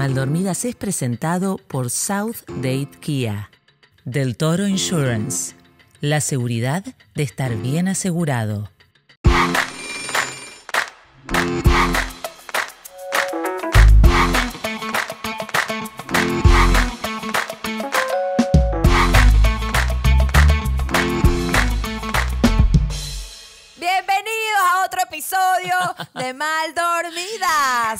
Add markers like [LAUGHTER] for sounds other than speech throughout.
Maldormidas es presentado por South Date Kia. Del Toro Insurance. La seguridad de estar bien asegurado.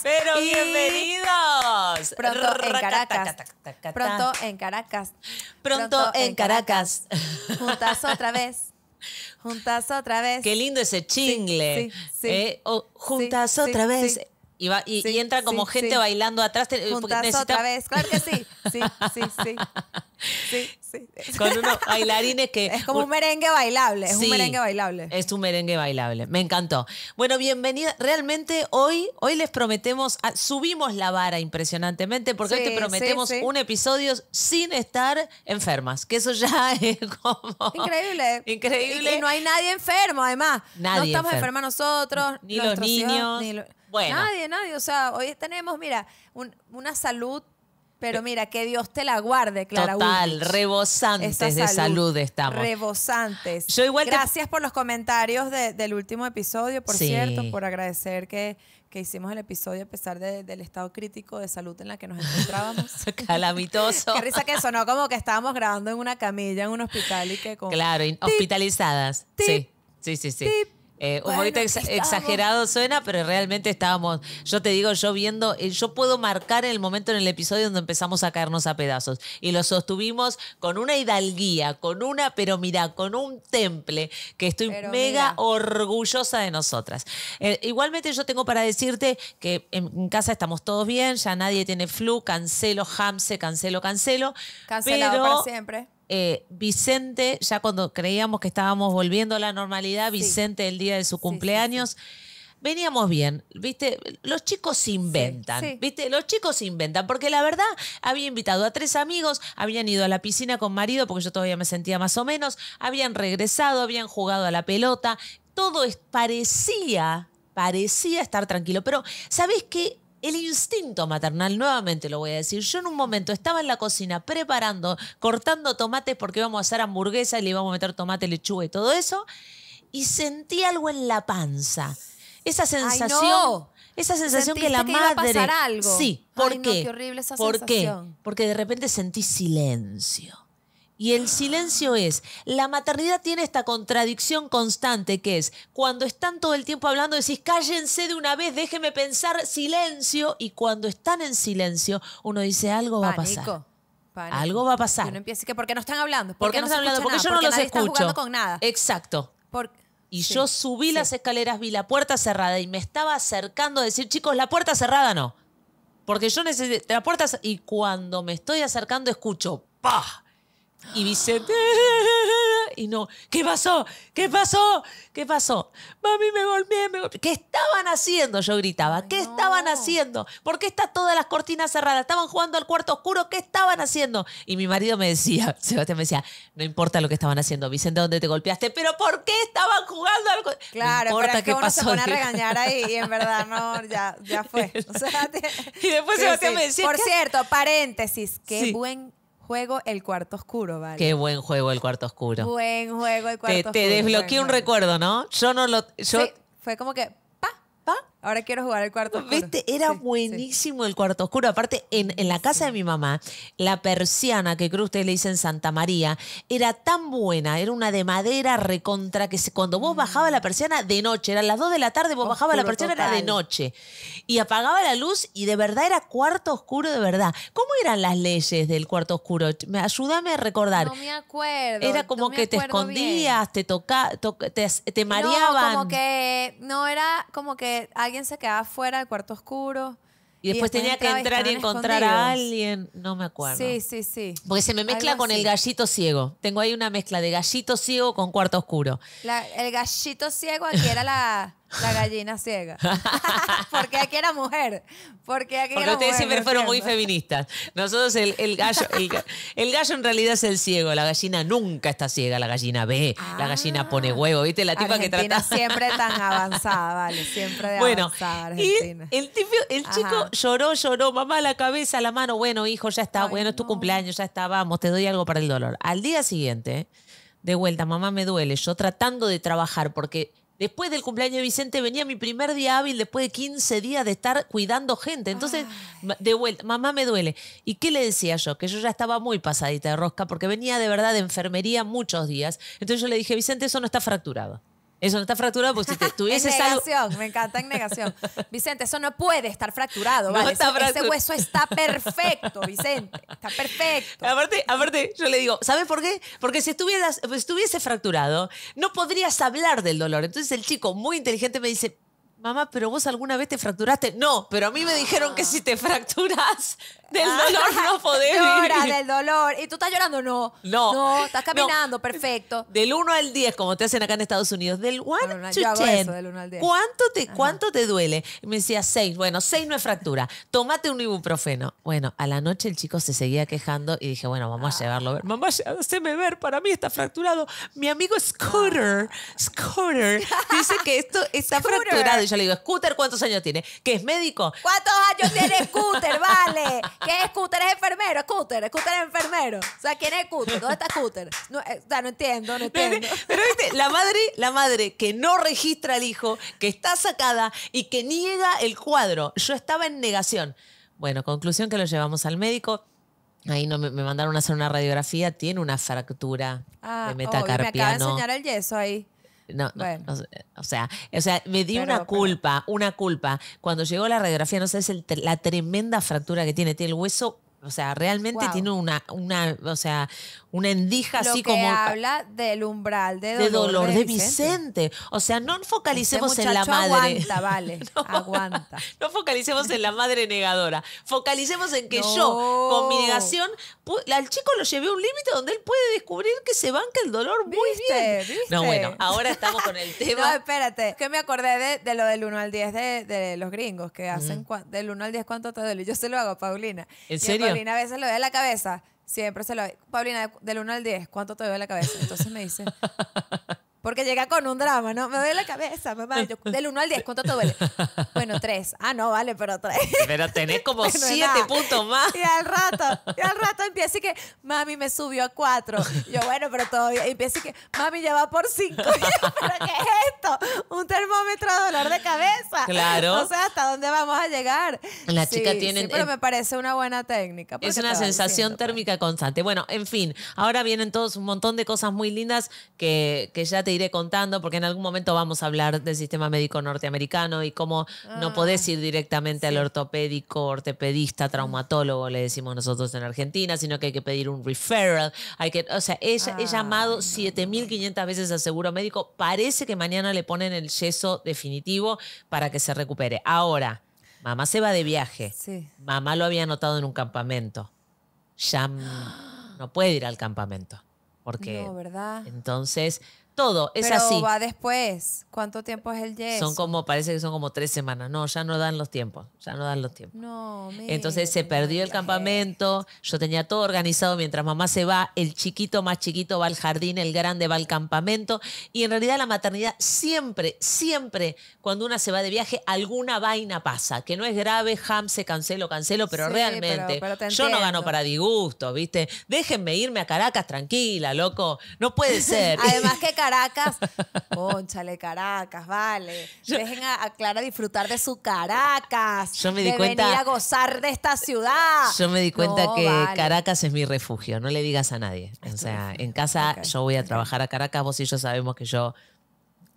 Pero bienvenidos. Pronto en Caracas. Pronto en Caracas. Pronto en Caracas. Juntas otra vez. [LAUGHS] Juntas otra vez. Qué lindo ese chingle. ¿eh? juntas otra vez. Y, entra como gente bailando atrás. Porque necesita... otra vez, claro que sí. Sí, [LAUGHS] sí, sí. Sí, sí. Con unos bailarines que... Es como un merengue bailable, es un merengue bailable. Es un merengue bailable, me encantó. Bueno, bienvenida. Realmente hoy, hoy les prometemos, ah, subimos la vara impresionantemente porque hoy te prometemos un episodio sin estar enfermas, que eso ya [LAUGHS] es como... Increíble. Increíble. Y, no hay nadie enfermo, además. Nadie no estamos enfermas nosotros. Ni los niños. Nadie, nadie. O sea, hoy tenemos, mira, una salud pero eh, mira, que Dios te la guarde, Clara. Total, rebosantes de salud estamos. Rebosantes. Gracias por los comentarios del último episodio, por cierto, por agradecer que, que, hicimos el episodio a pesar del estado crítico de salud en la que nos encontrábamos. [LAUGHS] Calamitoso. [LAUGHS] Qué risa que sonó como que estábamos grabando en una camilla en un hospital y que con. Claro, hospitalizadas. sí. sí, sí, sí. Eh, un poquito exagerado suena, pero realmente estábamos, yo te digo, yo viendo, eh, yo puedo marcar el momento en el episodio donde empezamos a caernos a pedazos. Y lo sostuvimos con una hidalguía, con una, pero mira, con un temple, que estoy mega orgullosa de nosotras. Eh, igualmente yo tengo para decirte que en casa estamos todos bien, ya nadie tiene flu, cancelo, hamse, cancelo, cancelo. Cancelado pero, para siempre eh, Vicente, ya cuando creíamos que estábamos volviendo a la normalidad, Vicente el día de su cumpleaños. veníamos bien, ¿viste? Los chicos inventan, ¿viste? Los chicos inventan, porque la verdad había invitado a tres amigos, habían ido a la piscina con marido, porque yo todavía me sentía más o menos, habían regresado, habían jugado a la pelota, todo parecía, parecía estar tranquilo, pero ¿sabes qué? el instinto maternal, nuevamente lo voy a decir. Yo en un momento estaba en la cocina preparando, cortando tomates porque íbamos a hacer hamburguesa y le íbamos a meter tomate, lechuga y todo eso, y sentí algo en la panza. Esa sensación. Esa sensación que la madre. algo. Sí, ¿por qué? horrible ¿Por qué? Porque de repente sentí silencio. Y el silencio es, la maternidad tiene esta contradicción constante que es, cuando están todo el tiempo hablando decís, cállense de una vez, déjeme pensar, silencio. Y cuando están en silencio, uno dice, algo va a pasar. Algo va a pasar. Que uno que porque no están hablando. Porque, no, están hablando, porque yo no porque los escucho. jugando con nada. Exacto. Y yo subí las escaleras, vi la puerta cerrada y me estaba acercando a decir, chicos, la puerta cerrada no. Porque yo necesito la puerta y cuando me estoy acercando escucho, ¡pah! Y Vicente, eh, y no, ¿qué pasó? ¿Qué pasó? ¿Qué pasó? Mami, me golpeé, me golpeé. ¿Qué estaban haciendo? Yo gritaba, ¿qué estaban haciendo? ¿Por qué están todas las cortinas cerradas? ¿Estaban jugando al cuarto oscuro? ¿Qué estaban haciendo? Y mi marido me decía, [LAUGHS] Sebastián me decía, no importa lo que estaban haciendo, Vicente, ¿dónde te golpeaste? ¿Pero por qué estaban jugando al Claro, oscuro? pero que uno se pone a regañar ahí y en verdad no, [LAUGHS] ya, fue. Y después [LAUGHS] Sebastián me decía... Por cierto, paréntesis, qué buen juego El Cuarto Oscuro, ¿vale? Qué buen juego El Cuarto Oscuro. Buen juego El Cuarto Oscuro. Te desbloqueé un recuerdo, ¿no? Yo no lo... fue como que Ahora quiero jugar el cuarto oscuro. ¿Viste? Era buenísimo el cuarto oscuro. Aparte, en, la casa de mi mamá, la persiana, que creo ustedes le dicen Santa María, era tan buena, era una de madera recontra, que cuando vos bajabas la persiana de noche, eran las dos de la tarde, vos bajabas la persiana, era de noche. Y apagaba la luz y de verdad era cuarto oscuro de verdad. ¿Cómo eran las leyes del cuarto oscuro? Ayúdame a recordar. No me acuerdo. Era como que te escondías, te, tocaba, te, mareaban. como que no era como que alguien se quedaba fuera del cuarto oscuro. Y después, tenía que entrar y encontrar a alguien. No me acuerdo. Sí, sí, sí. Porque se me mezcla con el gallito ciego. Tengo ahí una mezcla de gallito ciego con cuarto oscuro. el gallito ciego aquí era la. La gallina ciega. [LAUGHS] Porque aquí era mujer. Porque aquí ustedes siempre fueron muy feministas. Nosotros el, gallo, el, gallo en realidad es el ciego. La gallina nunca está ciega. La gallina ve, la gallina pone ah, huevo. ¿Viste? La tipa Argentina que trata. siempre tan [LAUGHS] avanzada, vale. Siempre bueno, avanzada Argentina. Y el, chico lloró, lloró. Mamá, la cabeza, la mano. Bueno, hijo, ya está. bueno, es tu cumpleaños, ya está. Vamos, te doy algo para el dolor. Al día siguiente, de vuelta, mamá me duele. Yo tratando de trabajar porque después del cumpleaños de Vicente venía mi primer día hábil después de 15 días de estar cuidando gente. Entonces, de vuelta, mamá me duele. ¿Y qué le decía yo? Que yo ya estaba muy pasadita de rosca porque venía de verdad de enfermería muchos días. Entonces yo le dije, Vicente, eso no está fracturado. Eso no está fracturado porque si te [LAUGHS] estuviese. en negación, me encanta en negación. Vicente, eso no puede estar fracturado, Ese hueso está perfecto, Vicente. Está perfecto. Aparte, aparte, yo le digo, ¿sabes por qué? Porque si estuvieras, estuviese fracturado, no podrías hablar del dolor. Entonces el chico, muy inteligente, me dice, mamá, pero vos alguna vez te fracturaste. No, pero a mí me dijeron que ah. si te fracturas [LAUGHS] del dolor no podés Llora del dolor. ¿Y tú estás llorando? No. No. No, estás caminando, perfecto. Del 1 al 10, como te hacen acá en Estados Unidos, del 1 ah, al 10. ¿Cuánto te, ¿Cuánto te duele? Y me decía 6. Bueno, 6 no es fractura. Tómate un ibuprofeno. Bueno, a la noche el chico se seguía quejando y dije, bueno, vamos a ah. llevarlo a ver. Mamá, haceme ver, para mí está fracturado. Mi amigo Scooter, Scooter, [LAUGHS] dice que esto está fracturado yo le digo, Scooter, ¿cuántos años tiene? ¿Que es médico? ¿Cuántos años tiene Scooter? Vale. ¿Qué es Scooter? ¿Es enfermero? Scooter, Scooter es enfermero. O sea, ¿quién es Scooter? ¿Dónde está Scooter? No, eh, o sea, no entiendo, no entiendo. Pero viste, la madre, la madre que no registra al hijo, que está sacada y que niega el cuadro. Yo estaba en negación. Bueno, conclusión que lo llevamos al médico. Ahí no, me, mandaron a hacer una radiografía, tiene una fractura ah, de metacarpiano. me acaba de enseñar el yeso ahí. No, o, sea, o sea, me di una culpa, una culpa. Cuando llegó la radiografía, no sé es la tremenda fractura que tiene. Tiene el hueso o sea, realmente tiene una, una, o sea, una endija Lo así que como. habla del umbral de dolor. De dolor de, Vicente. O sea, no este focalicemos en la madre. Aguanta, vale. [LAUGHS] aguanta. No focalicemos en la madre negadora. Focalicemos en que yo, con mi negación, al chico lo llevé a un límite donde él puede descubrir que se banca el dolor muy bien. No, bueno, ahora estamos con el [LAUGHS] tema. no, espérate, que me acordé de, de, lo del 1 al 10 de, de los gringos que hacen del 1 al 10 cuánto te duele. Yo se lo hago a Paulina. ¿En serio? Paulina a veces lo ve en la cabeza. Siempre se lo... Paulina, del 1 al 10, ¿cuánto te en la cabeza? Entonces me dice, [LAUGHS] Porque llega con un drama, ¿no? Me duele la cabeza, mamá. del 1 al 10, ¿cuánto te duele? [LAUGHS] Bueno, 3. Ah, no, vale, pero 3. Pero tenés [LAUGHS] como 7 puntos más. Y al rato, y al rato empieza y que, mami, me subió a 4. Yo, bueno, pero todavía. empieza y que, mami, ya va por 5. [LAUGHS] ¿Pero qué es esto? Un termómetro de dolor de cabeza. Claro. O sea, ¿hasta dónde vamos a llegar? La sí, chica tiene. pero me parece una buena técnica. Es una sensación pues. térmica constante. Bueno, en fin, ahora vienen todos un montón de cosas muy lindas que, que ya te te iré contando, porque en algún momento vamos a hablar del sistema médico norteamericano y cómo no ah, podés ir directamente al ortopédico, ortopedista, traumatólogo, le decimos nosotros en Argentina, sino que hay que pedir un referral. Hay que, o sea, ella, he ah, llamado 7.500 veces al seguro médico. Parece que mañana le ponen el yeso definitivo para que se recupere. Ahora, mamá se va de viaje. Mamá lo había anotado en un campamento. Ya no puede ir al campamento. Porque no, ¿verdad? entonces todo, es Pero así. va después. ¿Cuánto tiempo es el yes? Son como, parece que son como tres semanas. No, ya no dan los tiempos ya no dan los tiempos. No, Entonces se perdió el campamento, yo tenía todo organizado mientras mamá se va, el chiquito más chiquito va al jardín, el grande va al campamento. Y en realidad la maternidad siempre, siempre, cuando una se va de viaje, alguna vaina pasa, que no es grave, jam se cancelo, cancelo, pero realmente yo no gano para disgusto, ¿viste? Déjenme irme a Caracas tranquila, loco, no puede [LAUGHS] ser. Además que Caracas, ponchale [LAUGHS] Caracas, vale. Dejen a Clara disfrutar de su Caracas yo me di cuenta, venir a gozar de esta ciudad. Yo me di cuenta que Caracas es mi refugio, no le digas a nadie. O sea, en casa yo voy a trabajar a Caracas, vos y yo sabemos que yo,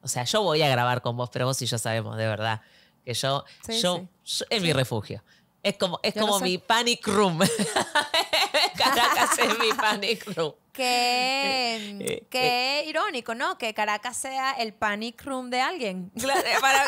o sea, yo voy a grabar con vos, pero vos y yo sabemos de verdad que yo, yo, es mi refugio. Es como, es como mi panic room. [LAUGHS] Caracas es mi panic room. Qué, eh, eh, eh. irónico, ¿no? Que Caracas sea el panic room de alguien. [LAUGHS] para,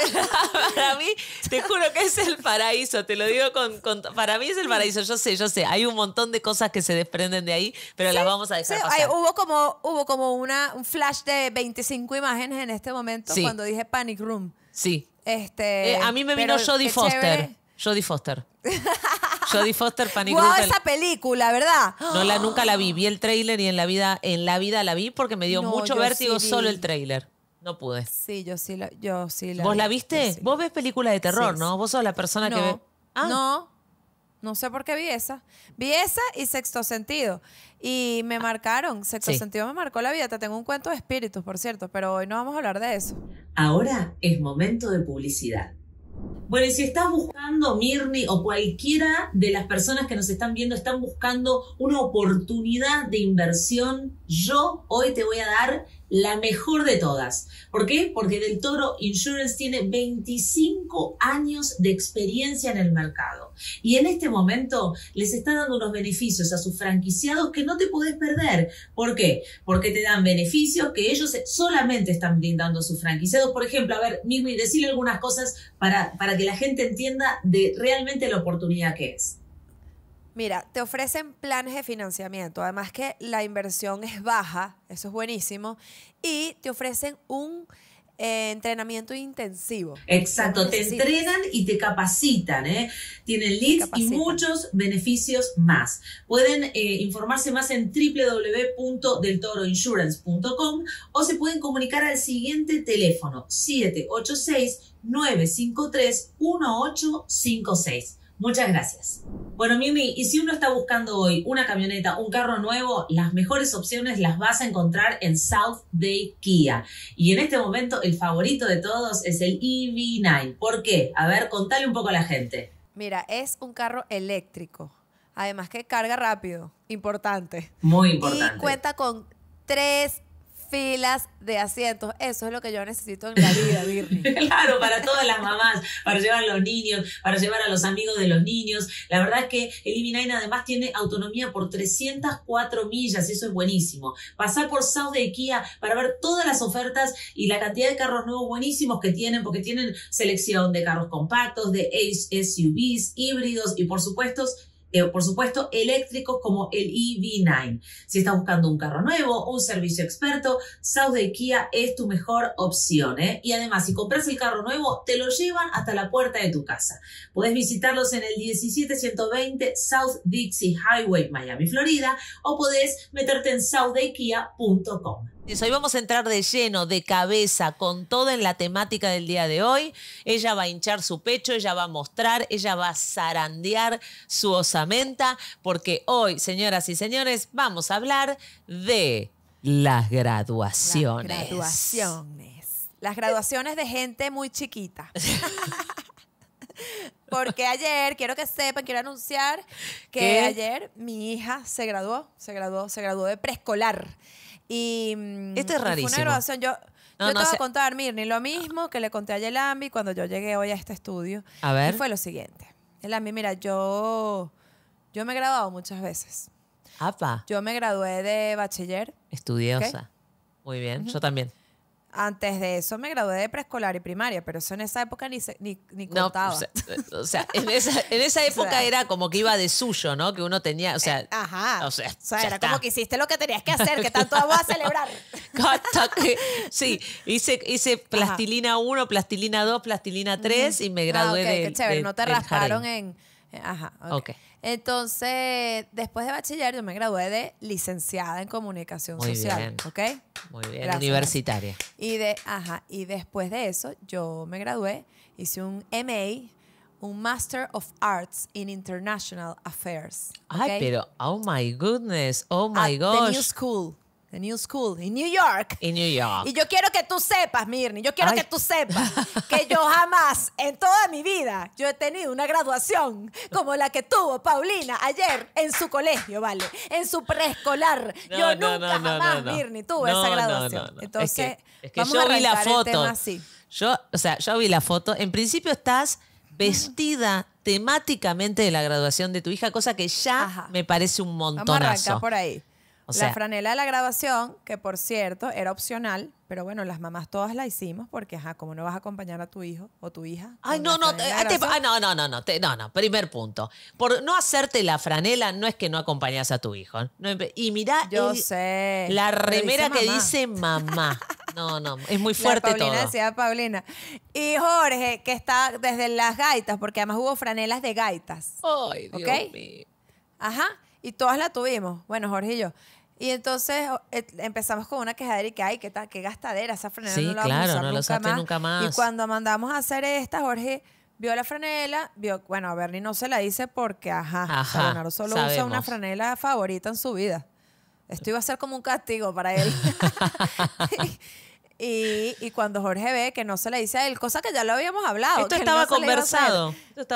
mí, te juro que es el paraíso, te lo digo con, Para mí es el paraíso, yo sé, yo sé. Hay un montón de cosas que se desprenden de ahí, pero las vamos a dejar hubo como, hubo como una, un flash de 25 imágenes en este momento cuando dije panic room. Sí. Este, a mí me vino Jodie Foster. Jodie Foster. [LAUGHS] Jodie Foster, Panic Wow, esa película, ¿verdad? No la nunca la vi, vi el tráiler y en la vida en la vida la vi porque me dio mucho vértigo solo el tráiler. No pude. Sí, yo sí la, yo sí la ¿Vos la viste? Vos ves películas de terror, ¿no? Vos sos la persona que ve. Ah. No, no sé por qué vi esa. Vi esa y sexto sentido. Y me marcaron, sexto sentido me marcó la vida. Te tengo un cuento de espíritus, por cierto, pero hoy no vamos a hablar de eso. Ahora es momento de publicidad. Bueno, y si estás buscando, Mirni, o cualquiera de las personas que nos están viendo están buscando una oportunidad de inversión, yo hoy te voy a dar la mejor de todas. ¿Por qué? Porque Del Toro Insurance tiene 25 años de experiencia en el mercado y en este momento les está dando unos beneficios a sus franquiciados que no te podés perder. ¿Por qué? Porque te dan beneficios que ellos solamente están brindando a sus franquiciados. Por ejemplo, a ver, Mimi, decirle algunas cosas para, para que la gente entienda de realmente la oportunidad que es. Mira, te ofrecen planes de financiamiento, además que la inversión es baja, eso es buenísimo, y te ofrecen un eh, entrenamiento intensivo. Exacto, te entrenan y te capacitan, ¿eh? Tienen leads y muchos beneficios más. Pueden eh, informarse más en www.deltoroinsurance.com o se pueden comunicar al siguiente teléfono 786 953 1856 Muchas gracias. Bueno, Mimi, y si uno está buscando hoy una camioneta, un carro nuevo, las mejores opciones las vas a encontrar en South Bay Kia. Y en este momento el favorito de todos es el EV9. ¿Por qué? A ver, contale un poco a la gente. Mira, es un carro eléctrico. Además que carga rápido, importante. Muy importante. Y cuenta con tres filas de asientos. Eso es lo que yo necesito en la vida, Virginia. [LAUGHS] claro, para todas las mamás, para llevar a los niños, para llevar a los amigos de los niños. La verdad es que el además tiene autonomía por 304 millas, eso es buenísimo. Pasar por South de Kia para ver todas las ofertas y la cantidad de carros nuevos buenísimos que tienen, porque tienen selección de carros compactos, de SUVs, híbridos y por supuesto eh, por supuesto, eléctricos como el EV9. Si estás buscando un carro nuevo, un servicio experto, South Kia es tu mejor opción. ¿eh? Y además, si compras el carro nuevo, te lo llevan hasta la puerta de tu casa. Puedes visitarlos en el 17120 South Dixie Highway, Miami, Florida, o podés meterte en southdaykia.com. Hoy vamos a entrar de lleno, de cabeza, con todo en la temática del día de hoy. Ella va a hinchar su pecho, ella va a mostrar, ella va a zarandear su osamenta, porque hoy, señoras y señores, vamos a hablar de las graduaciones. Las graduaciones. Las graduaciones de gente muy chiquita. [LAUGHS] Porque ayer, quiero que sepan, quiero anunciar que ayer mi hija se graduó, se graduó, se graduó de preescolar. Y. Este es rarísimo. una Yo, yo te voy a contar, ni lo mismo que le conté a Yelambi cuando yo llegué hoy a este estudio. A ver. fue lo siguiente. Yelambi, mira, yo, yo me he graduado muchas veces. Apa. Yo me gradué de bachiller. Estudiosa. Muy bien, yo también. Antes de eso me gradué de preescolar y primaria, pero eso en esa época ni, ni, pues, contaba. Eh, eh, o sea, [LAUGHS] en, esa, en esa época era como que iba de suyo, ¿no? Que uno tenía, o sea... Eh, ajá. O sea, era como que hiciste lo que tenías que hacer, que tanto vas a [LAUGHS] celebrar. sí, hice, hice plastilina 1, plastilina 2, plastilina 3 y me gradué de. Ah, okay, Qué chévere, no te rasparon en... Ajá, ok. Entonces, después de bachiller, yo me gradué de licenciada en comunicación Muy social. Bien. ¿Ok? Muy bien, universitaria. Y, de, ajá, y después de eso, yo me gradué, hice un MA, un Master of Arts in International Affairs. Ay, pero, oh my goodness, oh my At The New School. New School, en New York. En New York. Y yo quiero que tú sepas, Mirni, yo quiero que tú sepas [LAUGHS] que yo jamás en toda mi vida yo he tenido una graduación como la que tuvo Paulina ayer en su colegio, ¿vale? En su preescolar. yo nunca jamás, Mirni, tuve esa graduación. Entonces, es que, vamos yo a vi la foto. Yo, o sea, yo vi la foto. En principio estás vestida temáticamente de la graduación de tu hija, cosa que ya me parece un montonazo. Vamos a por ahí la franela de la grabación, que por cierto era opcional, pero bueno, las mamás todas la hicimos porque, ajá, como no vas a acompañar a tu hijo o tu hija? Ay, ah, ah, no no, no, no, no, no, no, no, primer punto. Por no hacerte la franela no es que no acompañas a tu hijo. y mirá, yo sé. La remera que dice mamá. [LAUGHS] No, no, es muy fuerte la Paulina todo. Decía Paulina. Y Jorge, que está desde las gaitas, porque además hubo franelas de gaitas. Ay, Dios mío. Ajá, y todas la tuvimos. Bueno, Jorge y yo. Y entonces eh, empezamos con una quejadera y que, ay, qué, gastadera, esa frenela no la claro, no nunca, más. Y cuando mandamos a hacer esta, Jorge vio la franela, vio, bueno, a Bernie no se la dice porque, ajá, ajá solo usa una franela favorita en su vida. Esto iba a ser como un castigo para él. [LAUGHS] [LAUGHS] y, cuando Jorge ve que no se le dice a él, cosa que ya lo habíamos hablado. Esto que estaba conversado.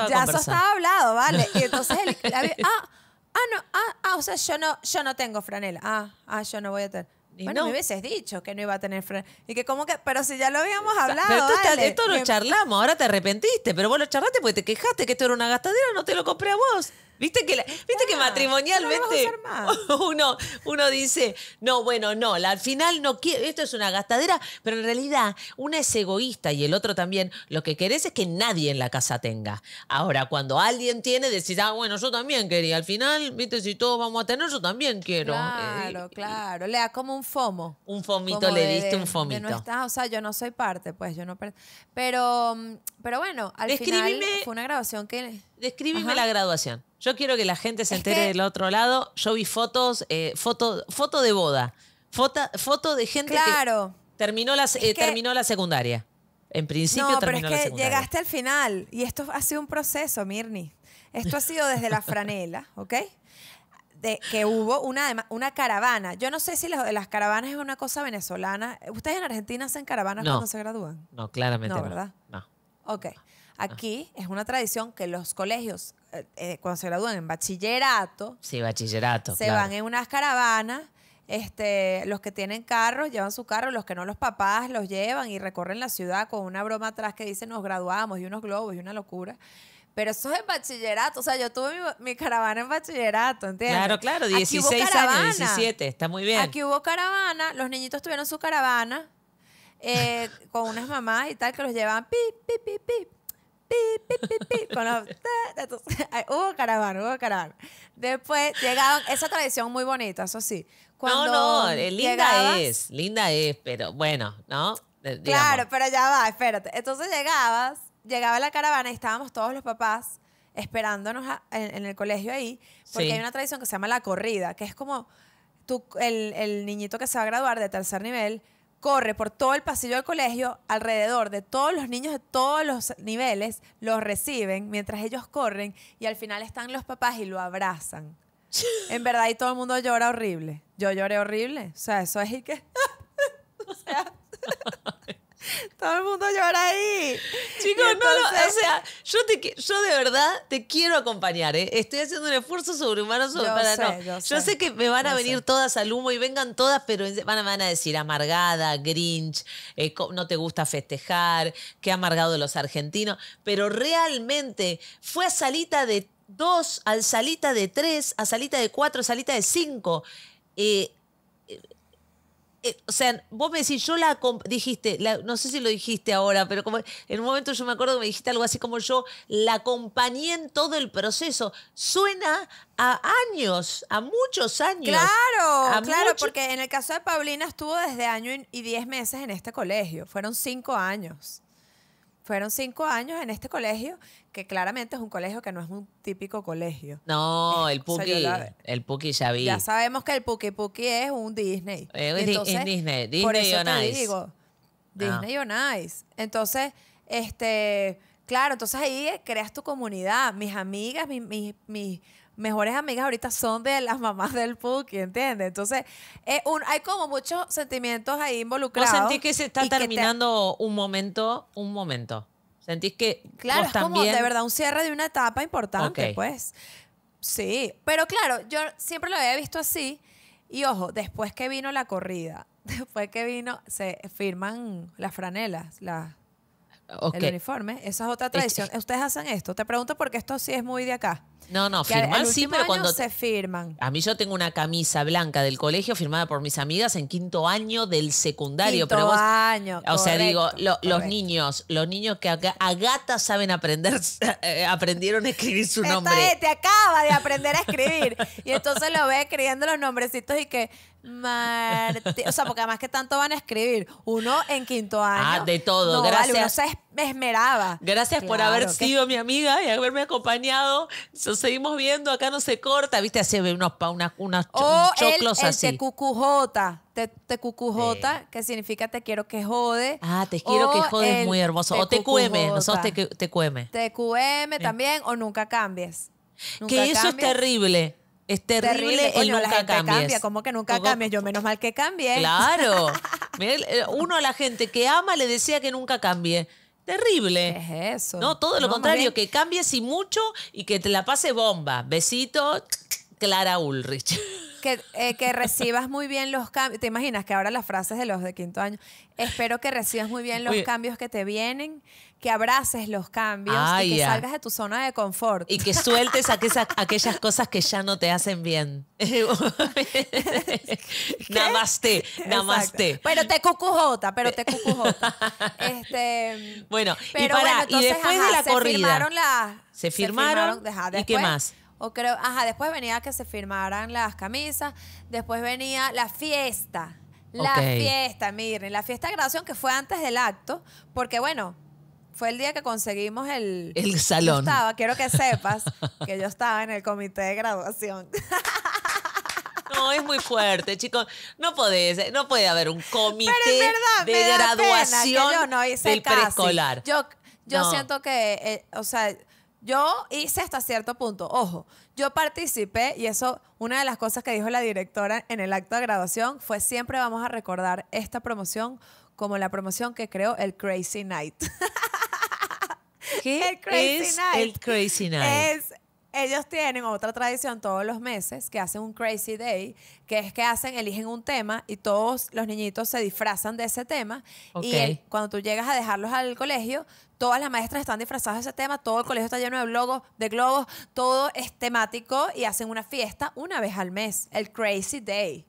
ya eso estaba hablado, ¿vale? [LAUGHS] Y entonces él, ah, Ah, no, ah, ah, o sea, yo no, yo no tengo franela. Ah, ah, yo no voy a tener. Y bueno, me hubieses dicho que no iba a tener franela. Y que como que, pero si ya lo habíamos hablado. Pero tú esto lo charlamos, ahora te arrepentiste, pero vos lo charlaste porque te quejaste que esto era una gastadera, no te lo compré a vos. Viste que, ¿viste que ah, matrimonialmente [LAUGHS] uno, uno dice, no, bueno, no, al final no quiero, esto es una gastadera, pero en realidad una es egoísta y el otro también. Lo que querés es que nadie en la casa tenga. Ahora, cuando alguien tiene, decís, ah, bueno, yo también quería. Al final, viste, si todos vamos a tener, yo también quiero. Claro, eh, claro. Le da como un fomo. Un fomito, le diste un fomito. No ah, o sea, yo no soy parte, pues yo no. Pero, mm, pero bueno, al final fue una grabación que. Descríbeme la graduación. Yo quiero que la gente se entere del otro lado. Yo vi fotos, eh, foto, foto de boda, foto, foto de gente que terminó la, eh, terminó la secundaria. En principio no, pero es que llegaste al final y esto ha sido un proceso, Mirni. Esto ha sido desde la franela, [LAUGHS] ¿ok? De, que hubo una, una caravana. Yo no sé si las, las caravanas es una cosa venezolana. ¿Ustedes en Argentina hacen caravanas cuando se gradúan? No, claramente no. ¿Verdad? no. Ok. Aquí es una tradición que los colegios, eh, eh, cuando se gradúan en bachillerato, Sí, bachillerato. se van en unas caravanas. Este, los que tienen carros llevan su carro, los que no, los papás los llevan y recorren la ciudad con una broma atrás que dicen nos graduamos y unos globos y una locura. Pero eso es en bachillerato, o sea, yo tuve mi, caravana en bachillerato, ¿entiendes? Claro, claro, 16 años, 17, está muy bien. Aquí hubo caravana, los niñitos tuvieron su caravana eh, [LAUGHS] con unas mamás y tal que los llevan, pip, pip, pip, pip hubo caravana, hubo caravana. Después llegaron, esa tradición muy bonita, eso sí. Cuando no, no, eh, linda es, linda es, pero bueno, ¿no? Eh, claro, pero ya va, espérate. Entonces llegabas, llegaba la caravana y estábamos todos los papás esperándonos en, el colegio ahí, porque hay una tradición que se llama la corrida, que es como tú, el, el niñito que se va a graduar de tercer nivel corre por todo el pasillo del colegio, alrededor de todos los niños de todos los niveles, los reciben mientras ellos corren y al final están los papás y lo abrazan. [LAUGHS] En verdad, y todo el mundo llora horrible. Yo lloré horrible. O sea, eso es que. [LAUGHS] o sea. [LAUGHS] [LAUGHS] Todo el mundo llora ahí. Chicos, no, no, o sea, yo, te, yo de verdad te quiero acompañar, ¿eh? Estoy haciendo un esfuerzo sobrehumano sobre, yo sé, Yo que me van a venir todas al humo y vengan todas, pero van, van a decir amargada, grinch, eh, no te gusta festejar, qué amargado los argentinos. Pero realmente fue a salita de dos, al salita de tres, a salita de cuatro, a salita de cinco. Eh, eh, o sea, vos me decís, yo la dijiste, no sé si lo dijiste ahora, pero como en un momento yo me acuerdo que me dijiste algo así como yo la acompañé en todo el proceso. Suena a años, a muchos años. Claro, claro, porque en el caso de Paulina estuvo desde año y diez meses en este colegio, fueron cinco años fueron cinco años en este colegio, que claramente es un colegio que no es un típico colegio. No, el Puki, el Puki ya vi. Ya sabemos que el Puki Puki es un Disney. Eh, es Disney, Disney por eso Disney ah. o Nice. Entonces, este... Claro, entonces ahí creas tu comunidad, mis amigas, mis, mis, mejores amigas ahorita son de las mamás del Puki, ¿entiendes? Entonces, eh, hay como muchos sentimientos ahí involucrados. ¿Vos sentís que se está terminando un momento, un momento? ¿Sentís que Claro, es como de verdad un cierre de una etapa importante, pues. Sí, pero claro, yo siempre lo había visto así. Y ojo, después que vino la corrida, [LAUGHS] después que vino, se firman las franelas, las el uniforme, esa es otra tradición. Ustedes hacen esto. Te pregunto porque esto sí es muy de acá. No, no, firmar sí, pero cuando. se firman. A mí yo tengo una camisa blanca del colegio firmada por mis amigas en quinto año del secundario. Quinto pero vos, año. O sea, digo, los niños, los niños que acá a gata saben aprender, [LAUGHS] eh, aprendieron a escribir su nombre. Esta, te acaba de aprender a escribir. y entonces lo ve escribiendo los nombrecitos y que Marte. O sea, porque además que tanto van a escribir. Uno en quinto ah, año. Ah, de todo. gracias. uno se esmeraba. Gracias por haber sido mi amiga y haberme acompañado. seguimos viendo, acá no se corta. Viste, así unos pa, unas, choclos así. Te cucujota. que significa te quiero que jode. Ah, te quiero que jode es muy hermoso. o te cueme, nosotros te, cueme. Te eh. cueme también, o nunca cambies. que eso es terrible es terrible, el nunca Cambia, ¿Cómo que nunca cambie? Yo menos mal que cambie. Claro. [LAUGHS] Eh, uno a la gente que ama le decía que nunca cambie. Terrible. es eso? No, todo lo contrario, que cambies y mucho y que te la pase bomba. Besito. Clara Ulrich. [LAUGHS] Eh, que, recibas muy bien los cambios. ¿Te imaginas que ahora las frases de los de quinto año? Espero que recibas muy bien los cambios que te vienen, que abraces los cambios que salgas de tu zona de confort. Y que sueltes [LAUGHS] aquellas cosas que ya no te hacen bien. [LAUGHS] namaste, namaste. Pero te cucujota, pero te cucujota. Este, bueno, y, para, y después de la se corrida. Firmaron se firmaron, ¿y qué más? O creo, ajá, después venía que se firmaran las camisas, después venía la fiesta. La fiesta, miren, la fiesta de graduación que fue antes del acto, porque bueno, fue el día que conseguimos el, el salón. quiero que sepas que yo estaba en el comité de graduación. [LAUGHS] No, es muy fuerte, chicos. No no puede haber un comité de graduación no del preescolar. Yo, yo siento que, eh, o sea, yo hice hasta cierto punto, ojo, yo participé y eso, una de las cosas que dijo la directora en el acto de graduación fue siempre vamos a recordar esta promoción como la promoción que creó el Crazy Night. ¿Qué [LAUGHS] el Crazy Night? El Crazy Night. Es ellos tienen otra tradición todos los meses que hacen un crazy day, que es que hacen, eligen un tema y todos los niñitos se disfrazan de ese tema. Y cuando tú llegas a dejarlos al colegio, todas las maestras están disfrazadas de ese tema, todo el colegio está lleno de globos, de globos, todo es temático y hacen una fiesta una vez al mes, el crazy day.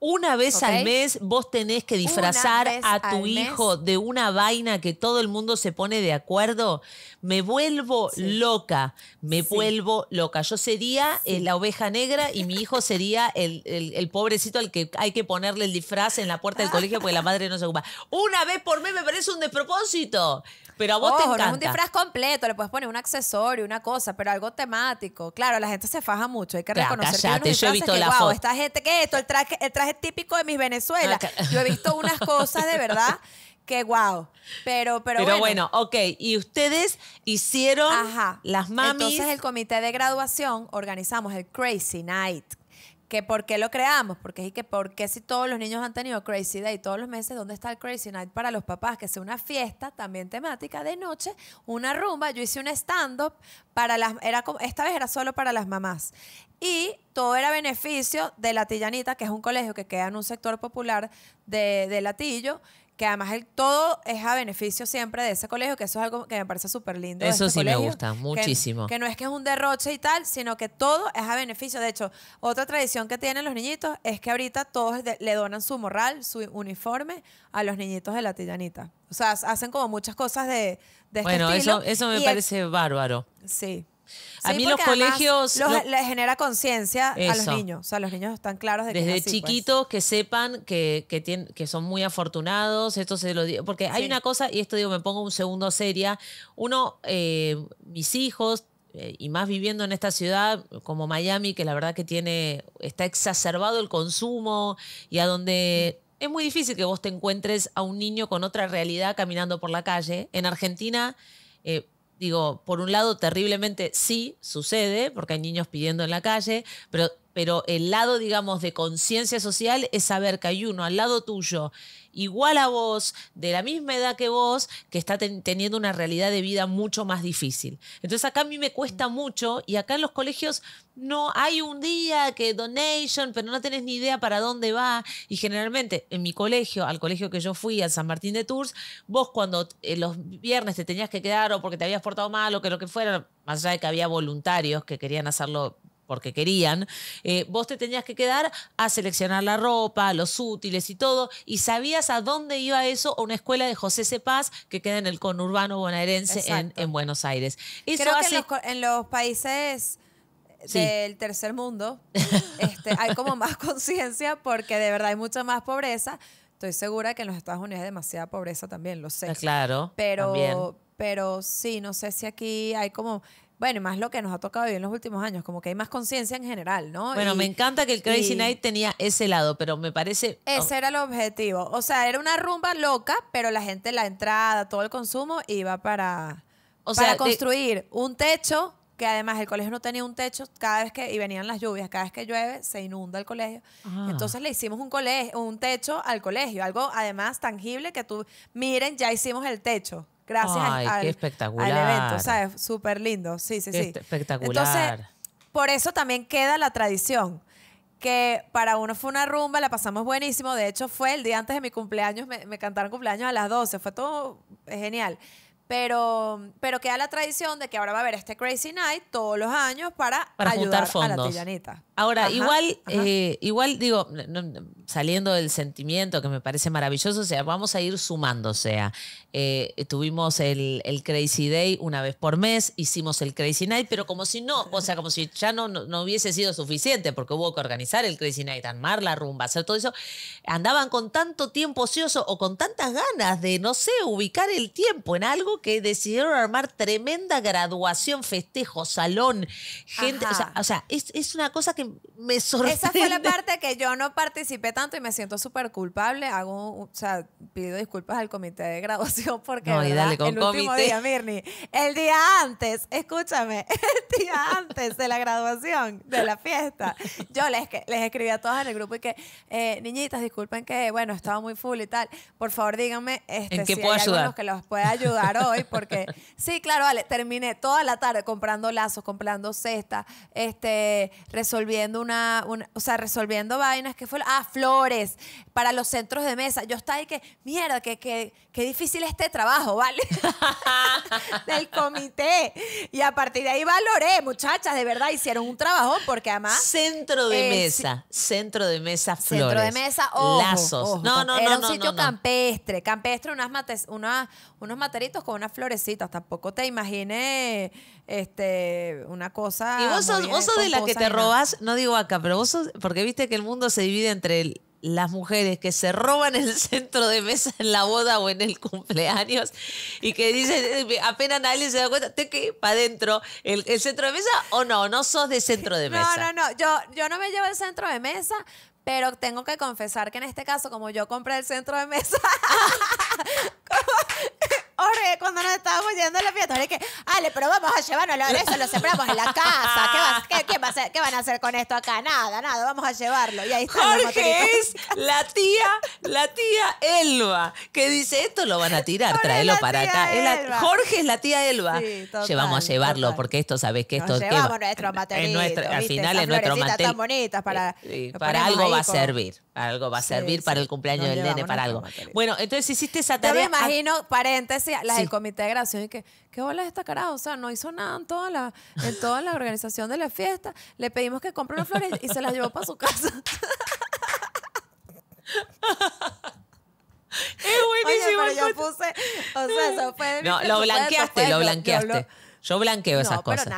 Una vez al mes vos tenés que disfrazar a tu hijo de una vaina que todo el mundo se pone de acuerdo. Me vuelvo loca, me vuelvo loca. Yo sería eh, la oveja negra y mi hijo sería el, el, pobrecito al que hay que ponerle el disfraz en la puerta del colegio porque la madre no se ocupa. Una vez por mes me parece un despropósito. Pero a vos te encanta. es un disfraz completo, le puedes poner un accesorio, una cosa, pero algo temático. Claro, la gente se faja mucho, hay que reconocer que hay unos yo he visto que, esta gente, ¿qué es esto? El traje, el típico de mis Venezuela. Ah, yo he visto unas cosas de verdad [LAUGHS] que wow. Pero, pero, pero bueno. bueno. ok. Y ustedes hicieron Ajá. las mamis. Entonces el comité de graduación organizamos el Crazy Night, que por qué lo creamos, porque es que si todos los niños han tenido Crazy Day todos los meses, ¿dónde está el Crazy Night para los papás? Que sea una fiesta también temática de noche, una rumba. Yo hice un stand-up para las, era esta vez era solo para las mamás. Y todo era beneficio de La que es un colegio que queda en un sector popular de, de Latillo, que además el, todo es a beneficio siempre de ese colegio, que eso es algo que me parece súper lindo. Eso este sí me gusta muchísimo. Que, no es que es un derroche y tal, sino que todo es a beneficio. De hecho, otra tradición que tienen los niñitos es que ahorita todos le donan su morral, su uniforme a los niñitos de la tillanita. O sea, hacen como muchas cosas de, bueno, este Bueno, eso, eso me parece bárbaro. Sí. A mí los colegios... Los, Les genera conciencia a los niños. O sea, los niños están claros de Desde que pues. Desde chiquitos que sepan que, que son muy afortunados. Esto se lo digo. Porque hay una cosa, y esto digo, me pongo un segundo seria. Uno, eh, mis hijos eh, y más viviendo en esta ciudad como Miami, que la verdad que tiene, está exacerbado el consumo y a donde es muy difícil que vos te encuentres a un niño con otra realidad caminando por la calle. En Argentina, eh, digo, por un lado terriblemente sí sucede, porque hay niños pidiendo en la calle, pero, pero el lado, digamos, de conciencia social es saber que hay uno al lado tuyo igual a vos, de la misma edad que vos, que está teniendo una realidad de vida mucho más difícil. Entonces acá a mí me cuesta mucho y acá en los colegios no hay un día que donation, pero no tenés ni idea para dónde va. Y generalmente en mi colegio, al colegio que yo fui, al San Martín de Tours, vos cuando eh, los viernes te tenías que quedar o porque te habías portado mal o que lo que fuera, más allá de que había voluntarios que querían hacerlo porque querían, eh, vos te tenías que quedar a seleccionar la ropa, los útiles y todo, y sabías a dónde iba eso o una escuela de José Cepaz que queda en el conurbano bonaerense en, Buenos Aires. Creo que en los, países del tercer mundo, este, hay como más [LAUGHS] conciencia porque de verdad hay mucha más pobreza. Estoy segura que en los Estados Unidos hay demasiada pobreza también, lo sé. Ah, claro. pero sí, no sé si aquí hay como bueno, y más lo que nos ha tocado vivir en los últimos años, como que hay más conciencia en general, ¿no? Bueno, me encanta que el Crazy Night tenía ese lado, pero me parece... Oh. Ese era el objetivo. O sea, era una rumba loca, pero la gente, la entrada, todo el consumo iba para, o construir un techo, que además el colegio no tenía un techo, cada vez que, y venían las lluvias, cada vez que llueve se inunda el colegio. Ah. Entonces le hicimos un, colegio, un techo al colegio, algo además tangible que tú, miren, ya hicimos el techo gracias al, espectacular. al evento, ¿sabes? Súper lindo, sí, sí, sí. Espectacular. Entonces, por eso también queda la tradición que para uno fue una rumba, la pasamos buenísimo. De hecho, fue el día antes de mi cumpleaños, me, me cantaron cumpleaños a las 12, fue todo eh, genial. Pero, pero queda la tradición de que ahora va a haber este Crazy Night todos los años para, ayudar a la tillanita. Ahora, igual, eh, igual digo, saliendo del sentimiento que me parece maravilloso, o sea, vamos a ir sumando, o sea, eh, tuvimos el, Crazy Day una vez por mes, hicimos el Crazy Night, pero como si no, o sea, como si ya no, no, hubiese sido suficiente, porque hubo que organizar el Crazy Night, armar la rumba, hacer todo eso, andaban con tanto tiempo ocioso o con tantas ganas de, no sé, ubicar el tiempo en algo que decidieron armar tremenda graduación, festejo, salón, gente. O sea, es, es, una cosa que me sorprende. Esa fue la parte que yo no participé tanto y me siento súper culpable. Hago, o sea, pido disculpas al comité de graduación [LAUGHS] porque el último día, Mirni, el día antes, escúchame, [LAUGHS] el día antes de la graduación, de la fiesta, yo les, les escribí a todas en el grupo y que, eh, niñitas, disculpen que, bueno, estaba muy full y tal. Por favor, díganme este, ¿En qué si puedo ayudar? que los pueda ayudar porque sí, claro, vale, terminé toda la tarde comprando lazos, comprando cestas, este, resolviendo una, o sea, resolviendo vainas, que fue? Ah, flores para los centros de mesa. Yo estaba ahí que, mierda, que, difícil este trabajo, ¿vale? [LAUGHS] Del comité. Y a partir de ahí valoré, muchachas, de verdad hicieron un trabajo porque además... Centro de eh, mesa, centro de mesa, flores. Centro de mesa, o. lazos. no, no, no, Era un sitio campestre, campestre, unas mates, unas unos materitos con unas florecitas. Tampoco te imaginé este, una cosa. Y vos sos, eh, de la que te robas no digo acá, pero vos sos, porque viste que el mundo se divide entre las mujeres que se roban el [LAUGHS] centro de mesa en la boda o en el cumpleaños y que dicen, eh, apenas nadie se da cuenta, te que para adentro, el, el, centro de mesa o no, no sos de centro de [LAUGHS] mesa. No, no, no, yo, yo no me llevo el centro de mesa, pero tengo que confesar que en este caso, como yo compré el centro de mesa, [LAUGHS] [LAUGHS] Ore, cuando nos estábamos yendo a la fiesta, que, Ale, pero vamos a llevarnos eso, lo sembramos en la casa. ¿Qué, ¿Qué, van a hacer con esto acá? Nada, nada, vamos a llevarlo. Y ahí está Jorge es la tía, la tía Elba, que dice, esto lo van a tirar, tráelo para acá. Jorge es la tía Elba. Sí, total, Llevamos a llevarlo, porque esto, sabes que esto? nuestro Al final es nuestro material. bonitas para, eh, para algo va a servir. Algo va a servir para el cumpleaños del nene, para algo. Bueno, entonces hiciste esa tarea. Yo me ah, imagino, paréntesis, las del comité de gracia y que, ¿qué bola es esta cara? O sea, no hizo nada en toda la, en toda la organización de la fiesta. Le pedimos que compre unas flores y se las llevó para su casa. [LAUGHS] es buenísimo. yo puse, o sea, eso fue No, lo pues, blanqueaste, lo blanqueaste. Yo, blanqueo esas cosas.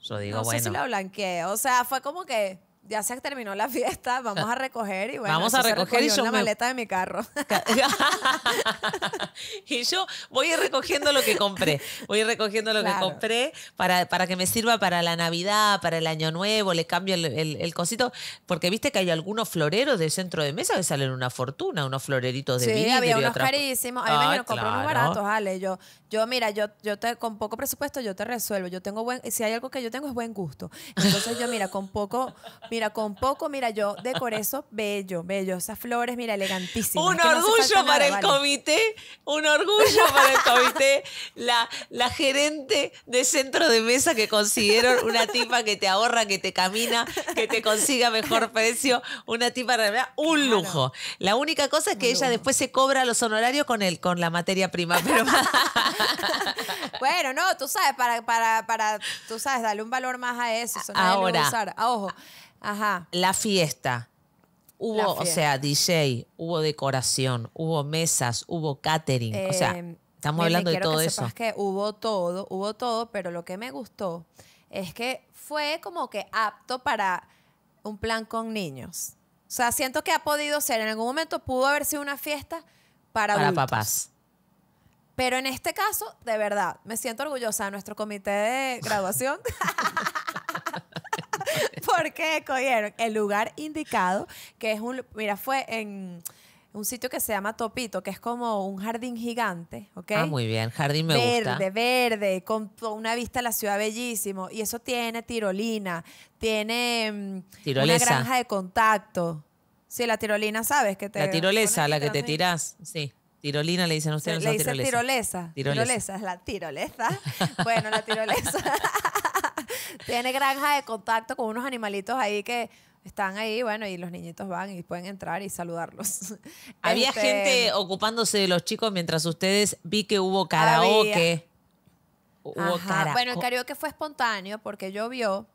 Yo digo, bueno. Sé si lo blanqueé. O sea, fue como que ya se terminó la [LAUGHS] fiesta, vamos a recoger y bueno, vamos a recoger una maleta de mi carro. [LAUGHS] [LAUGHS] y yo voy recogiendo lo que compré, voy recogiendo lo que compré para, para que me sirva para la Navidad, para el Año Nuevo, le cambio el, cosito, porque viste que hay algunos floreros del centro de mesa que salen una fortuna, unos floreritos de vidrio. Sí, había unos carísimos, a mí compré unos baratos, Ale, yo, yo mira, yo, yo te, con poco presupuesto yo te resuelvo, yo tengo buen, si hay algo que yo tengo es buen gusto, entonces yo mira, con poco, Mira, con poco, mira, yo decoré eso bello, bello. Esas flores, mira, elegantísimas. Un orgullo para el comité, un orgullo para el comité. La, la gerente de centro de mesa que consiguieron una tipa que te ahorra, que te camina, que te consiga mejor precio. Una tipa, de verdad, un lujo. La única cosa es que ella después se cobra los honorarios con, él, con la materia prima. Pero... [LAUGHS] bueno, no, tú sabes, para, para, para, tú sabes, darle un valor más a eso. Ahora. ojo. Ajá. La fiesta. Hubo, o sea, DJ, hubo decoración, hubo mesas, hubo catering. o sea, em, estamos hablando de todo eso. que hubo todo, hubo todo, pero lo que me gustó es que fue como que apto para un plan con niños. O sea, siento que ha podido ser, en algún momento pudo haber sido una fiesta para, papás. Pero en este caso, de verdad, me siento orgullosa de nuestro comité de graduación. [LAUGHS] porque escogieron el lugar indicado, que es un, mira, fue en un sitio que se llama Topito, que es como un jardín gigante, ¿ok? Ah, muy bien, jardín me verde, gusta. Verde, verde, con una vista a la ciudad bellísimo. Y eso tiene tirolina, tiene mm, una granja de contacto. Sí, la tirolina, ¿sabes? Que te la tirolesa, la que te tiras, sí. Tirolina le dicen ustedes. Le dicen tirolesa. tirolesa. Tirolesa. es la tirolesa. [LAUGHS] bueno, la tirolesa. [LAUGHS] [LAUGHS] tiene granja de contacto con unos animalitos ahí que están ahí, bueno, y los niñitos van y pueden entrar y saludarlos. [LAUGHS] Había este, gente ocupándose de los chicos mientras ustedes vi que hubo karaoke. Bueno, el karaoke fue espontáneo porque llovió.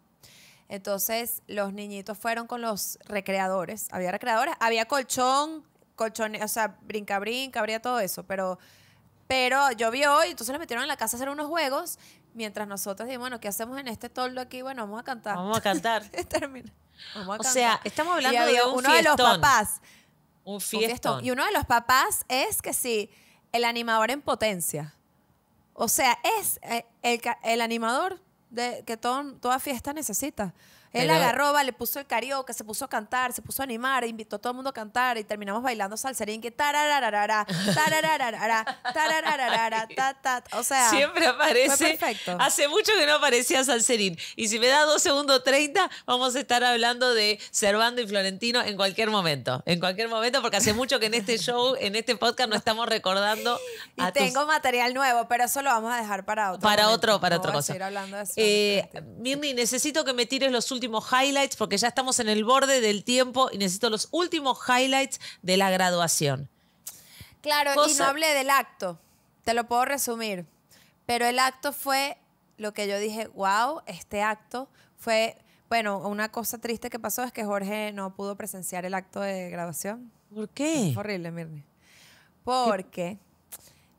Entonces los niñitos fueron con los recreadores. Había recreadores, había colchón, colchón, o sea, brinca brinca, habría todo eso, pero pero llovió y entonces los metieron en la casa a hacer unos juegos mientras nosotros decimos, bueno, ¿qué hacemos en este toldo aquí? Bueno, vamos a cantar. Vamos a cantar. [LAUGHS] Termina. Vamos a o sea, estamos hablando de uno de los papás. Un fiestón. Y uno de los papás es que sí, el animador en potencia. O sea, es eh, el, el animador de, que toda fiesta necesita. Él la agarró, le puso el carioca se puso a cantar, se puso a animar, invitó a todo el mundo a cantar y terminamos bailando salserín que tarararara, tarararara, tarararara, [LAUGHS] ta, O sea, siempre aparece. Fue perfecto. Hace mucho que no aparecía salserín. Y si me da dos segundos 30, vamos a estar hablando de Servando y Florentino en cualquier momento. En cualquier momento, porque hace mucho que en este show, en este podcast, no estamos recordando. y tengo material nuevo, pero eso lo vamos a dejar para otro. Para otro, para otra cosa. Eh, Mirni, necesito que me tires los últimos highlights, porque ya estamos en el borde del tiempo y necesito los últimos highlights de la graduación. Claro, Cosa... y no hablé del acto, te lo puedo resumir, pero el acto fue lo que yo dije, wow, este acto fue, bueno, una cosa triste que pasó es que Jorge no pudo presenciar el acto de graduación. ¿Por qué? horrible, Mirne. Porque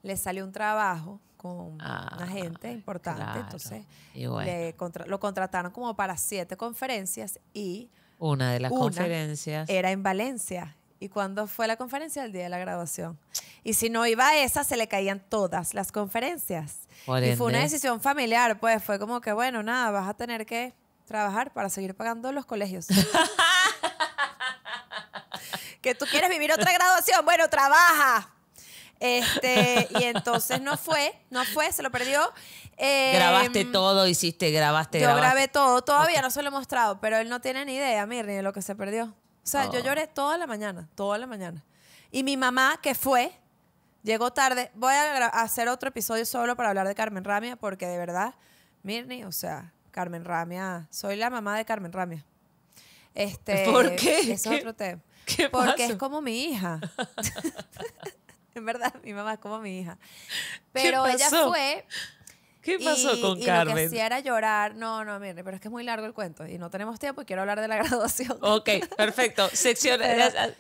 le salió un trabajo con una ah, gente importante. Entonces, lo contrataron como para siete conferencias y una de las conferencias era en Valencia. ¿Y cuando fue la conferencia? El día de la graduación. Y si no iba a esa, se le caían todas las conferencias. y fue una decisión familiar, pues fue como que, bueno, nada, vas a tener que trabajar para seguir pagando los colegios. [LAUGHS] que tú quieres vivir otra graduación, bueno, trabaja. Este, y entonces no fue, no fue, se lo perdió. grabaste em, todo, hiciste, grabaste, Yo grabé todo, todavía no se lo he mostrado, pero él no tiene ni idea, Mirni, de lo que se perdió. O sea, yo oh. lloré toda la mañana, toda la mañana. Y mi mamá, que fue, llegó tarde. Voy a hacer otro episodio solo para hablar de Carmen Ramia, porque de verdad, Mirni, o sea, Carmen Ramia, soy la mamá de Carmen Ramia. Este, ¿Por qué? Es otro tema. ¿Qué porque es como mi hija. [LAUGHS] en verdad, mi mamá es como mi hija. Pero ella fue. ¿Qué pasó y, con y Carmen? Lo que hacía era llorar. No, no, mire, pero es que es muy largo el cuento y no tenemos tiempo y quiero hablar de la [LAUGHS] graduación. Ok, perfecto. Sección.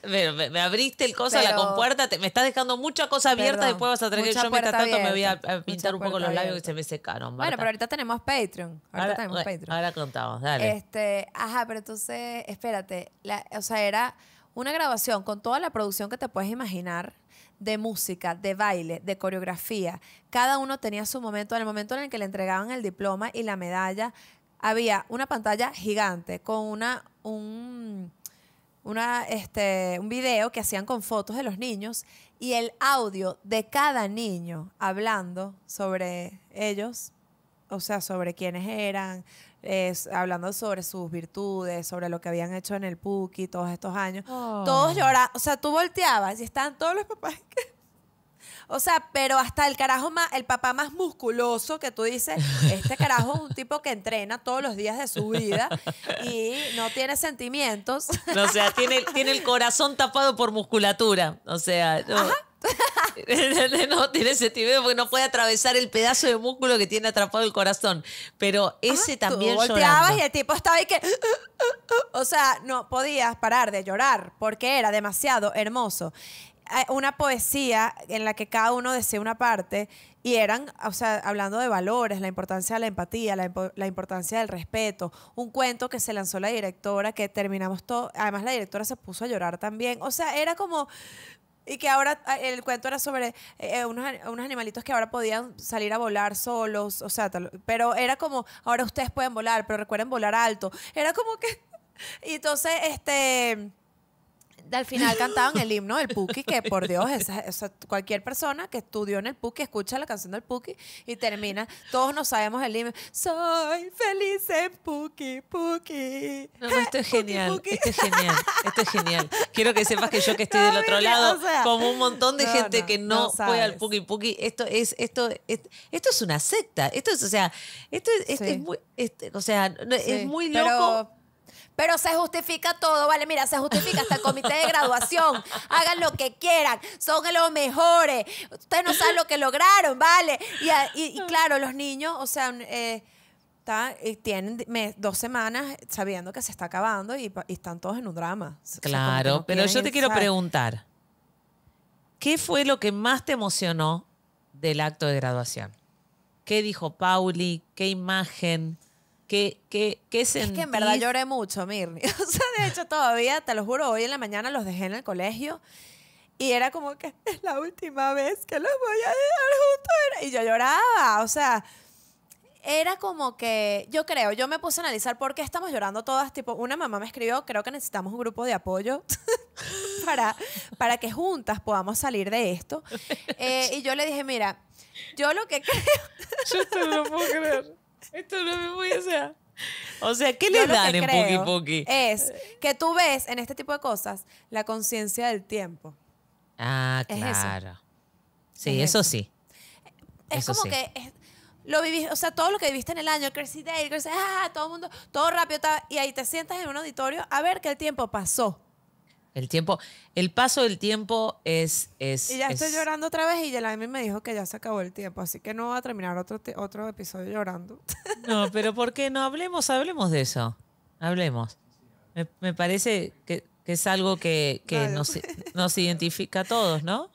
me, abriste el cosa, la compuerta. me estás dejando muchas cosas abiertas después vas a tener que yo mientras tanto me voy a, pintar un poco los labios abierta. que se me secaron. Bueno, pero ahorita tenemos Patreon. Ahorita ahora, tenemos Patreon. Ahora contamos, dale. Este, ajá, pero entonces, espérate. o sea, era una grabación con toda la producción que te puedes imaginar de música, de baile, de coreografía. Cada uno tenía su momento. En el momento en el que le entregaban el diploma y la medalla, había una pantalla gigante con una, un, este, un video que hacían con fotos de los niños y el audio de cada niño hablando sobre ellos, o sea, sobre quiénes eran, hablando sobre sus virtudes, sobre lo que habían hecho en el Puki todos estos años. Todos oh. lloraban, o sea, tú volteabas y estaban todos los papás [LAUGHS] O sea, pero hasta el carajo más, el papá más musculoso que tú dices, este carajo es un [LAUGHS] tipo que entrena todos los días de su vida y no tiene sentimientos. o sea, tiene, tiene el corazón tapado por musculatura. O sea, [LAUGHS] no tiene sentido porque no puede atravesar el pedazo de músculo que tiene atrapado el corazón. Pero ese ah, también y el tipo estaba que. [LAUGHS] o sea, no podías parar de llorar porque era demasiado hermoso. Una poesía en la que cada uno decía una parte y eran, o sea, hablando de valores, la importancia de la empatía, la, la, importancia del respeto. Un cuento que se lanzó la directora, que terminamos todo. Además, la directora se puso a llorar también. O sea, era como y que ahora ah, el cuento era sobre eh, eh, unos, animalitos que ahora podían salir a volar solos, o sea, pero era como, ahora ustedes pueden volar, pero recuerden volar alto. Era como que... [LAUGHS] Y entonces, este al final cantaban el himno del [LAUGHS] Puki, que por Dios, cualquier persona que estudió en el Puki escucha la canción del Puki y termina, todos nos sabemos el himno. Soy feliz en Puki, Puki. esto es genial, esto es genial, esto es genial. Quiero que sepas que yo que estoy del otro lado, como un montón de gente que no, fue al Puki Puki, esto es, esto, esto es una secta, esto es, o sea, esto es, muy, este, o sea, es muy loco. Pero se justifica todo, ¿vale? Mira, se justifica hasta el comité de graduación. Hagan lo que quieran, son los mejores. Ustedes no saben lo que lograron, ¿vale? Y, claro, los niños, o sea, eh, tienen dos semanas sabiendo que se está acabando y, están todos en un drama. Claro, pero yo te quiero preguntar, ¿qué fue lo que más te emocionó del acto de graduación? ¿Qué dijo Pauli? ¿Qué imagen? Es que en verdad lloré mucho, Mirni. [LAUGHS] O sea, de hecho, todavía, te lo juro, hoy en la mañana los dejé en el colegio y era como que [LAUGHS] es la última vez que los voy a dejar juntos. Y yo lloraba, o sea, era como que, yo creo, yo me puse a analizar por qué estamos llorando todas. Tipo, una mamá me escribió, creo que necesitamos un grupo de apoyo [LAUGHS] para, para que juntas podamos salir de esto. Eh, y yo le dije, mira, yo lo que creo... yo te lo puedo creer. Esto no me voy, a hacer O sea, ¿qué le dan en Puki Es que tú ves en este tipo de cosas la conciencia del tiempo. Ah, claro. Sí, eso. sí. Es como que lo vivís, o sea, todo lo que viviste en el año, Crazy Day, ah, todo el mundo, todo rápido, y ahí te sientas en un auditorio a ver que el tiempo pasó. El tiempo, el paso del tiempo es... y ya estoy llorando otra vez y Yelani me dijo que ya se acabó el tiempo, así que no va a terminar otro, otro episodio llorando. [LAUGHS] No, pero ¿por qué no? Hablemos, hablemos de eso. Hablemos. Me, parece que, es algo que, que pues. [LAUGHS] nos, identifica a todos, ¿no?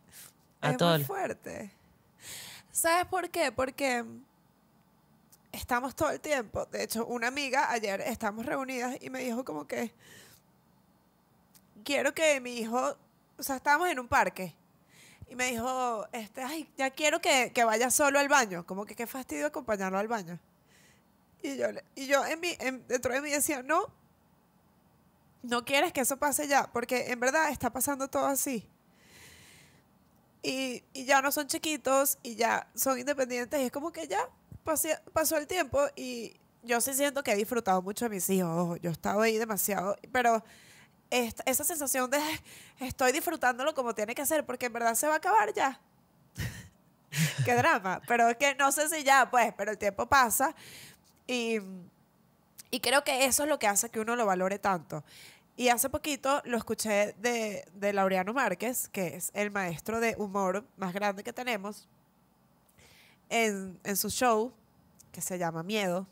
A es todos. Muy fuerte. ¿Sabes por qué? Porque estamos todo el tiempo. De hecho, una amiga ayer estamos reunidas y me dijo como que quiero que mi hijo, o sea, estábamos en un parque y me dijo, este, ay, ya quiero que, que vaya solo al baño, como que qué fastidio acompañarlo al baño. Y yo, y yo en mi, dentro de mí decía, no, no quieres que eso pase ya, porque en verdad está pasando todo así. Y, y ya no son chiquitos y ya son independientes y es como que ya pasó el tiempo y yo sí siento que he disfrutado mucho de mis hijos, yo he estado ahí demasiado, pero esa sensación de estoy disfrutándolo como tiene que ser, porque en verdad se va a acabar ya. [LAUGHS] Qué drama. Pero es que no sé si ya, pues, pero el tiempo pasa y, y creo que eso es lo que hace que uno lo valore tanto. Y hace poquito lo escuché de, Laureano Márquez, que es el maestro de humor más grande que tenemos, en su show, que se llama Miedo.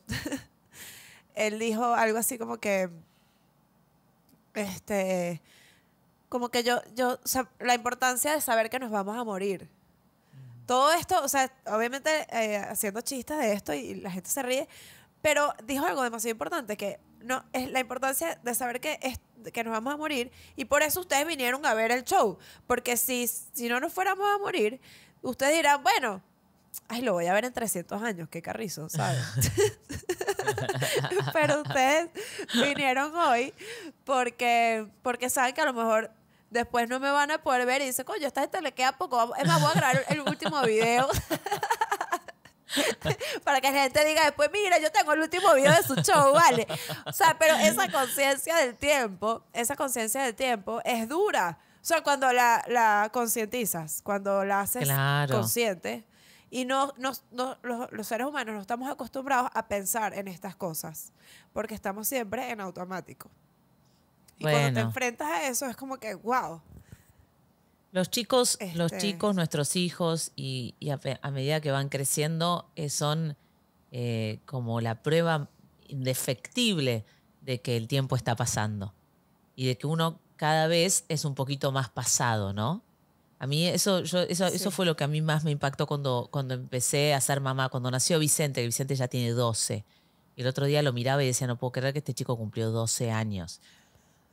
[LAUGHS] Él dijo algo así como que este, como que yo, yo, la importancia de saber que nos vamos a morir. Todo esto, o sea, obviamente eh, haciendo chistes de esto y la gente se ríe, pero dijo algo demasiado importante, que no, es la importancia de saber que, que nos vamos a morir y por eso ustedes vinieron a ver el show, porque si, si no nos fuéramos a morir, ustedes dirán, bueno, ay, lo voy a ver en 300 años, qué carrizo, ¿sabes? [LAUGHS] [LAUGHS] Pero ustedes vinieron hoy porque, porque saben que a lo mejor después no me van a poder ver y dicen, coño, esta gente le queda poco, es más, voy a grabar el último video. [LAUGHS] para que la gente diga después, mira, yo tengo el último video de su show, ¿vale? O sea, pero esa conciencia del tiempo, esa conciencia del tiempo es dura. O sea, cuando la, la concientizas, cuando la haces consciente, y no, los, seres humanos no estamos acostumbrados a pensar en estas cosas, porque estamos siempre en automático. Y cuando te enfrentas a eso es como que, wow. Los chicos, los este chicos, nuestros hijos, y, a, medida que van creciendo, eh, son eh, como la prueba indefectible de que el tiempo está pasando y de que uno cada vez es un poquito más pasado, ¿no? A mí eso, eso, fue lo que a mí más me impactó cuando, cuando empecé a ser mamá, cuando nació Vicente, que Vicente ya tiene 12. Y el otro día lo miraba y decía, no puedo creer que este chico cumplió 12 años.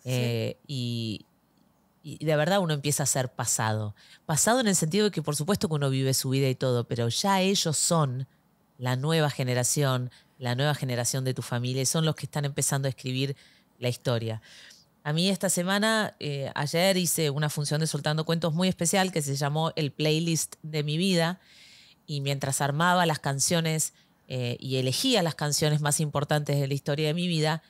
Eh, y, y de verdad uno empieza a ser pasado. Pasado en el sentido de que por supuesto que uno vive su vida y todo, pero ya ellos son la nueva generación, la nueva generación de tu familia, son los que están empezando a escribir la historia. A mí esta semana, eh, ayer hice una función de Soltando Cuentos muy especial que se llamó El Playlist de mi vida y mientras armaba las canciones eh, y elegía las canciones más importantes de la historia de mi vida,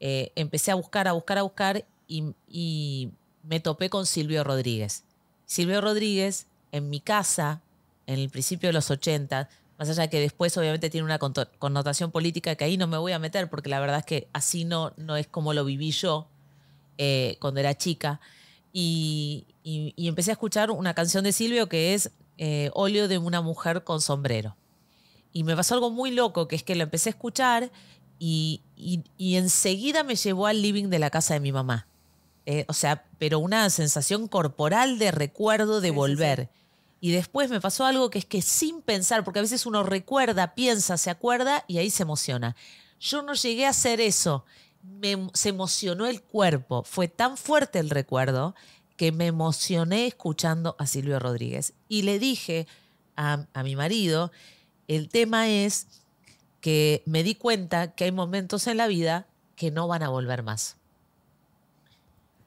eh, empecé a buscar, a buscar, a buscar y, me topé con Silvio Rodríguez. Silvio Rodríguez, en mi casa, en el principio de los 80, más allá que después obviamente tiene una connotación política que ahí no me voy a meter porque la verdad es que así no, no es como lo viví yo, eh, cuando era chica. Y, empecé a escuchar una canción de Silvio que es eh, Óleo de una mujer con sombrero. Y me pasó algo muy loco, que es que lo empecé a escuchar y, enseguida me llevó al living de la casa de mi mamá. Eh, o sea, pero una sensación corporal de recuerdo de volver. Y después me pasó algo que es que sin pensar, porque a veces uno recuerda, piensa, se acuerda y ahí se emociona. Yo no llegué a hacer eso. Em, se emocionó el cuerpo. Fue tan fuerte el recuerdo que me emocioné escuchando a Silvio Rodríguez. Y le dije a, a mi marido, el tema es que me di cuenta que hay momentos en la vida que no van a volver más.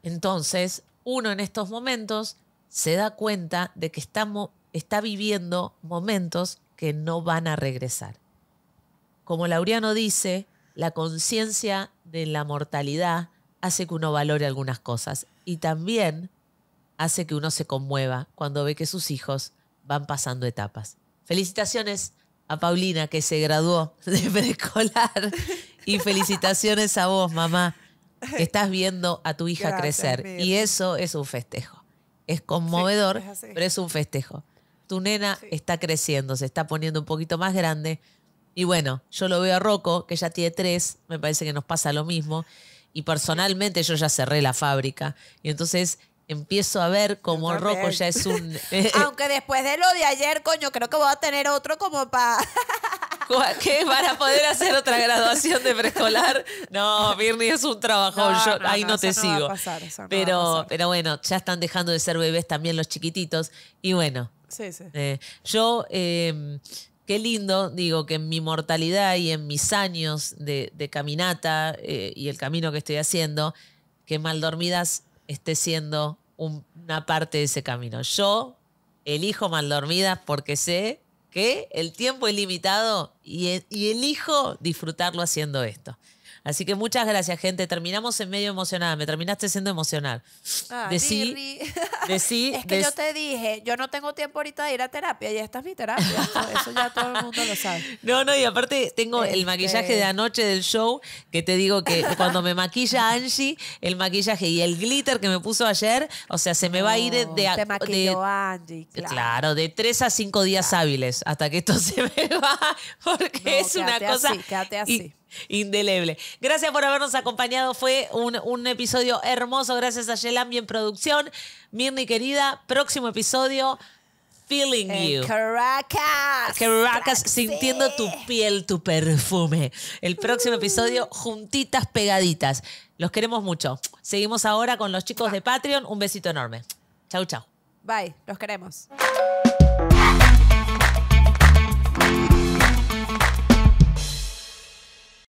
Entonces, uno en estos momentos se da cuenta de que está viviendo momentos que no van a regresar. Como Laureano dice, la conciencia de la mortalidad hace que uno valore algunas cosas y también hace que uno se conmueva cuando ve que sus hijos van pasando etapas. Felicitaciones a Paulina que se graduó de preescolar y felicitaciones a vos, mamá, que estás viendo a tu hija crecer. Y eso es un festejo. Es conmovedor, pero es un festejo. Tu nena está creciendo, se está poniendo un poquito más grande y bueno, yo lo veo a Rocco, que ya tiene tres, me parece que nos pasa lo mismo. Y personalmente yo ya cerré la fábrica. Y entonces empiezo a ver como Rocco ya es un... [LAUGHS] Eh, eh, Aunque después de lo de ayer, coño, creo que voy a tener otro como para... [LAUGHS] ¿Qué? ¿Para poder hacer otra graduación de preescolar? No, Birni es un trabajo. ahí no, te sigo. pero, pero bueno, ya están dejando de ser bebés también los chiquititos. Y bueno. Sí, sí. Eh, yo qué lindo, digo, que en mi mortalidad y en mis años de, caminata eh, y el camino que estoy haciendo, que mal dormidas esté siendo una parte de ese camino. Yo elijo mal dormidas porque sé que el tiempo es limitado y, y elijo disfrutarlo haciendo esto. Así que muchas gracias, gente. Terminamos en medio emocionada. Me terminaste siendo emocional. decir de sí, es que yo te dije, yo no tengo tiempo ahorita de ir a terapia y esta es mi terapia. Eso, ya todo el mundo lo sabe. [LAUGHS] No, no, y aparte tengo el este maquillaje de anoche del show, que te digo que [LAUGHS] cuando me maquilla Angie, el maquillaje y el glitter que me puso ayer, o sea, se me va a ir de... de, te maquilló Angie, claro. de tres a cinco días hábiles hasta que esto [LAUGHS] se me va, porque es una cosa... Así, quédate así. Indeleble. Gracias por habernos acompañado. Fue un, episodio hermoso. Gracias a Yelambi en producción. Mirni querida, próximo episodio. Feeling You. Caracas. Caracas, sintiendo tu piel, tu perfume. El próximo episodio, mm. juntitas pegaditas. Los queremos mucho. Seguimos ahora con los chicos de Patreon. Un besito enorme. Chau, chau. Bye, los queremos.